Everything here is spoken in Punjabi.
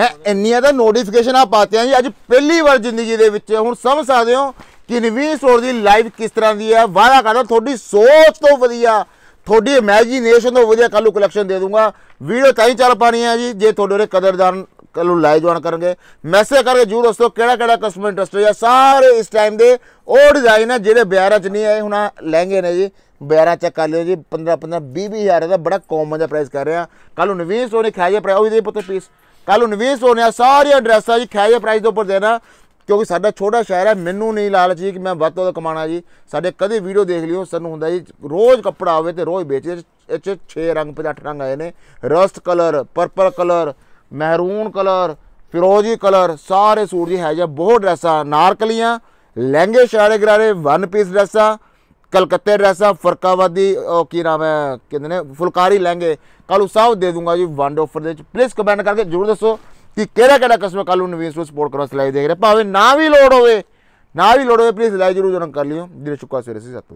ਮੈਂ ਇੰਨੀਆਂ ਦਾ ਨੋਟੀਫਿਕੇਸ਼ਨ ਆ ਪਾਤੇ ਆ ਜੀ ਅੱਜ ਪਹਿਲੀ ਵਾਰ ਜ਼ਿੰਦਗੀ ਦੇ ਵਿੱਚ ਹੁਣ ਸਮਝ ਸਕਦੇ ਹੋ ਕਿ ਨਵੀਂ ਸਟੋਰ ਦੀ ਲਾਈਫ ਕਿਸ ਤਰ੍ਹਾਂ ਦੀ ਆ ਵਾਦਾ ਕਰਦਾ ਤੁਹਾਡੀ ਸੋਚ ਤੋਂ ਵਧੀਆ ਤੁਹਾਡੀ ਇਮੇਜਿਨੇਸ਼ਨ ਤੋਂ ਵਧੀਆ ਕੱਲੂ ਕਲੈਕਸ਼ਨ ਦੇ ਦੂੰਗਾ ਵੀਡੀਓ ਤਾਂ ਹੀ ਚੱਲ ਪਾਣੀ ਆ ਜੀ ਜੇ ਤੁਹਾਡੇ ਰੇ ਕਦਰਦਾਨ ਕੱਲੂ ਲਾਈਵ ਜੁਆਣ ਕਰਨਗੇ ਮੈਸੇਜ ਕਰਕੇ ਜੂ ਦੋਸਤੋ ਕਿਹੜਾ ਕਿਹੜਾ ਕਸਟਮਰ ਇੰਟਰਸਟ ਹੈ ਸਾਰੇ ਇਸ ਟਾਈਮ ਦੇ ਉਹ ਡਿਜ਼ਾਈਨ ਹੈ ਜਿਹੜੇ ਬਿਆਰਾ ਚ ਨਹੀਂ ਆਏ ਹੁਣ ਲਹਿੰਗੇ ਨੇ ਜੀ ਬਿਆਰਾ ਚ ਕਰ ਲਿਓ ਜੀ 15 15 20 20000 ਦਾ ਬੜਾ ਕਾਮਨ ਦਾ ਪ੍ਰਾਈਸ ਕਰ ਰਿਹਾ ਕੱਲੂ ਨਵੀਂ ਸੋਨੇ ਖਾਜੇ ਪ੍ਰਾਈਸ ਦੇ ਪੁੱਤ ਪੀਸ ਕੱਲ ਵੀ ਸੋਨਿਆ ਸਾਰੀ ਐਡਰੈਸ ਆ ਜੀ ਖੈਜੇ ਪ੍ਰਾਈਸ ਦੇ ਉੱਪਰ ਦੇਣਾ ਕਿਉਂਕਿ ਸਾਡਾ ਛੋਟਾ ਸ਼ਹਿਰ ਹੈ ਮੈਨੂੰ ਨਹੀਂ ਲਾਲਚ ਜੀ ਕਿ ਮੈਂ ਵੱਧ ਤੋਂ ਕਮਾਣਾ ਜੀ ਸਾਡੇ ਕਦੇ ਵੀਡੀਓ ਦੇਖ ਲਿਓ ਸਾਨੂੰ ਹੁੰਦਾ ਜੀ ਰੋਜ਼ ਕੱਪੜਾ ਆਵੇ ਤੇ ਰੋਜ਼ ਵੇਚੇ ਇਹ ਚ 6 ਰੰਗ 5 8 ਰੰਗ ਆਏ ਨੇ ਰਸਟ ਕਲਰ ਪਰਪਲ ਕਲਰ ਮਹਿਰੂਨ ਕਲਰ ਫਿਰੋਜ਼ੀ ਕਲਰ ਸਾਰੇ ਸੂਟ ਜੀ ਹੈ ਜੀ ਬਹੁਤ ਡਰੈਸਾਂ ਨਾਰਕਲੀਆਂ ਲਹਿੰਗੇ ਸ਼ਾਰੇ ਗਰਾਰੇ ਵਨ ਪੀਸ ਡਰੈਸਾਂ ਕਲਕੱਤੇ ਰੈਸਾ ਫਰਕਾਵਾਦੀ ਉਹ ਕੀ ਨਾਮ ਹੈ ਕਹਿੰਦੇ ਨੇ ਫੁਲਕਾਰੀ ਲੈਣਗੇ ਕਾਲੂ ਸਾਹਿਬ ਦੇ ਦੂੰਗਾ ਜੀ ਵੰਡ ਆਫਰ ਦੇ ਵਿੱਚ ਪਲੀਜ਼ ਕਮੈਂਟ ਕਰਕੇ ਜ਼ਰੂਰ ਦੱਸੋ ਕਿ ਕਿਹੜਾ ਕਿਹੜਾ ਕਸਮ ਕਾਲੂ ਨਵੀਨ ਨੂੰ ਸਪੋਰਟ ਕਰਨਾ ਸਿਲਾਈ ਦੇਖ ਰਿਹਾ ਭਾਵੇਂ ਨਾ ਵੀ ਲੋੜ ਹੋਵੇ ਨਾ ਵੀ ਲੋੜ ਹੋਵੇ ਪਲੀਜ਼ ਲਾਈਕ ਜ਼ਰੂਰ ਜਨਮ ਕਰ ਲਿਓ ਦਿਲ ਚੁੱਕਾ ਸਵੇਰੇ ਸੀ ਸਤੂ